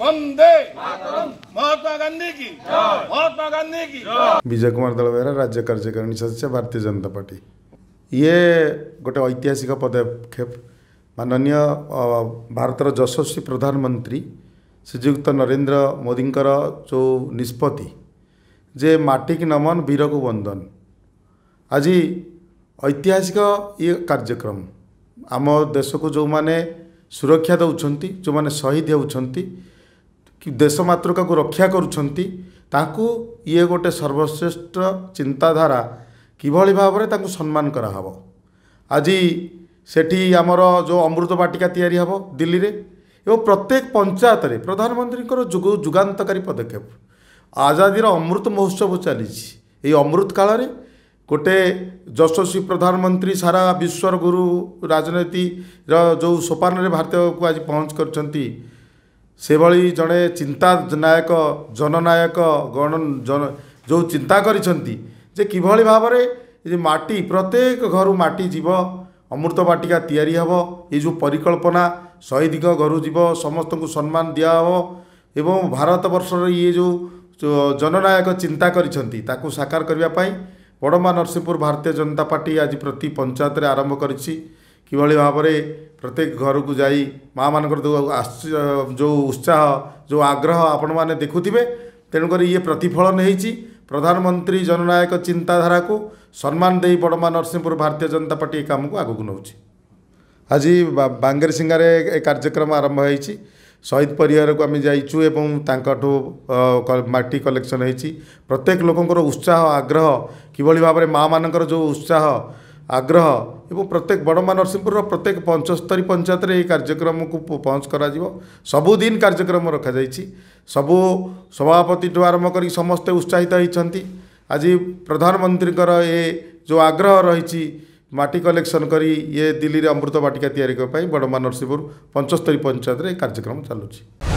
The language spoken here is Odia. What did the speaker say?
वंदे महात्मा गांधी की महात्मा गांधी की विजय कुमार दल बेहरा राज्य कार्यकारिणी सदस्य भारतीय जनता पार्टी ये गोटे ऐतिहासिक पदक्षेप माननीय ଭାରତର ଯଶସ୍ୱୀ ପ୍ରଧାନମନ୍ତ୍ରୀ ଶ୍ରୀଯୁକ୍ତ ନରେନ୍ଦ୍ର ମୋଦିଙ୍କର ଯେଉଁ ନିଷ୍ପତ୍ତି ଯେ ମାଟିକି ନମନ ବୀରକୁ ବନ୍ଦନ ଆଜି ଐତିହାସିକ ଇଏ କାର୍ଯ୍ୟକ୍ରମ ଆମ ଦେଶକୁ ଯେଉଁମାନେ ସୁରକ୍ଷା ଦେଉଛନ୍ତି ଯେଉଁମାନେ ଶହୀଦ ହେଉଛନ୍ତି ଦେଶ ମାତୃକାକୁ ରକ୍ଷା କରୁଛନ୍ତି ତାଙ୍କୁ ଇଏ ଗୋଟେ ସର୍ବଶ୍ରେଷ୍ଠ ଚିନ୍ତାଧାରା କିଭଳି ଭାବରେ ତାଙ୍କୁ ସମ୍ମାନ କରାହେବ ଆଜି ସେଠି ଆମର ଯେଉଁ ଅମୃତ ବାଟିକା ତିଆରି ହେବ ଦିଲ୍ଲୀରେ ଏବଂ ପ୍ରତ୍ୟେକ ପଞ୍ଚାୟତରେ ପ୍ରଧାନମନ୍ତ୍ରୀଙ୍କର ଯୁଗ ଯୁଗାନ୍ତକାରୀ ପଦକ୍ଷେପ ଆଜାଦିର ଅମୃତ ମହୋତ୍ସବ ଚାଲିଛି ଏହି ଅମୃତ କାଳରେ ଗୋଟେ ଯଶସ୍ୱୀ ପ୍ରଧାନମନ୍ତ୍ରୀ ସାରା ବିଶ୍ୱର ଗୁରୁ ରାଜନୀତିର ଯେଉଁ ସୋପାନରେ ଭାରତକୁ ଆଜି ପହଞ୍ଚ କରିଛନ୍ତି ସେଭଳି ଜଣେ ଚିନ୍ତା ନାୟକ ଜନନାୟକ ଗଣ ଜନ ଯେଉଁ ଚିନ୍ତା କରିଛନ୍ତି ଯେ କିଭଳି ଭାବରେ ମାଟି ପ୍ରତ୍ୟେକ ଘରୁ ମାଟି ଯିବ ଅମୃତ ବାଟିକା ତିଆରି ହେବ ଏ ଯେଉଁ ପରିକଳ୍ପନା ଶହୀଦଙ୍କ ଘରୁ ଯିବ ସମସ୍ତଙ୍କୁ ସମ୍ମାନ ଦିଆହେବ ଏବଂ ଭାରତବର୍ଷର ଇଏ ଯେଉଁ ଜନନାୟକ ଚିନ୍ତା କରିଛନ୍ତି ତାକୁ ସାକାର କରିବା ପାଇଁ ବଡ଼ମା ନରସିଂହପୁର ଭାରତୀୟ ଜନତା ପାର୍ଟି ଆଜି ପ୍ରତି ପଞ୍ଚାୟତରେ ଆରମ୍ଭ କରିଛି କିଭଳି ଭାବରେ ପ୍ରତ୍ୟେକ ଘରକୁ ଯାଇ ମାଆମାନଙ୍କର ଯେଉଁ ଉତ୍ସାହ ଯେଉଁ ଆଗ୍ରହ ଆପଣମାନେ ଦେଖୁଥିବେ ତେଣୁକରି ଇଏ ପ୍ରତିଫଳନ ହେଇଛି ପ୍ରଧାନମନ୍ତ୍ରୀ ଜନନାୟକ ଚିନ୍ତାଧାରାକୁ ସମ୍ମାନ ଦେଇ ବଡ଼ମା ନରସିଂହପୁର ଭାରତୀୟ ଜନତା ପାର୍ଟି ଏ କାମକୁ ଆଗକୁ ନେଉଛି ଆଜି ବାଙ୍ଗେରସିଙ୍ଗାରେ ଏ କାର୍ଯ୍ୟକ୍ରମ ଆରମ୍ଭ ହେଇଛି ଶହୀଦ ପରିବାରକୁ ଆମେ ଯାଇଛୁ ଏବଂ ତାଙ୍କଠୁ ମାଟି କଲେକ୍ସନ୍ ହେଇଛି ପ୍ରତ୍ୟେକ ଲୋକଙ୍କର ଉତ୍ସାହ ଆଗ୍ରହ କିଭଳି ଭାବରେ ମାଆମାନଙ୍କର ଯେଉଁ ଉତ୍ସାହ ଆଗ୍ରହ ଏବଂ ପ୍ରତ୍ୟେକ ବଡ଼ମା ନରସିଂହପୁରର ପ୍ରତ୍ୟେକ ପଞ୍ଚସ୍ତରୀ ପଞ୍ଚାୟତରେ ଏହି କାର୍ଯ୍ୟକ୍ରମକୁ ପହଞ୍ଚ କରାଯିବ ସବୁଦିନ କାର୍ଯ୍ୟକ୍ରମ ରଖାଯାଇଛି ସବୁ ସଭାପତିଠୁ ଆରମ୍ଭ କରି ସମସ୍ତେ ଉତ୍ସାହିତ ହୋଇଛନ୍ତି ଆଜି ପ୍ରଧାନମନ୍ତ୍ରୀଙ୍କର ଏ ଯେଉଁ ଆଗ୍ରହ ରହିଛି ମାଟି କଲେକ୍ସନ୍ କରି ଇଏ ଦିଲ୍ଲୀରେ ଅମୃତ ବାଟିକା ତିଆରି କରିବା ପାଇଁ ବଡ଼ମା ନରସିଂହପୁର ପଞ୍ଚସ୍ତରୀ ପଞ୍ଚାୟତରେ ଏ କାର୍ଯ୍ୟକ୍ରମ ଚାଲୁଛି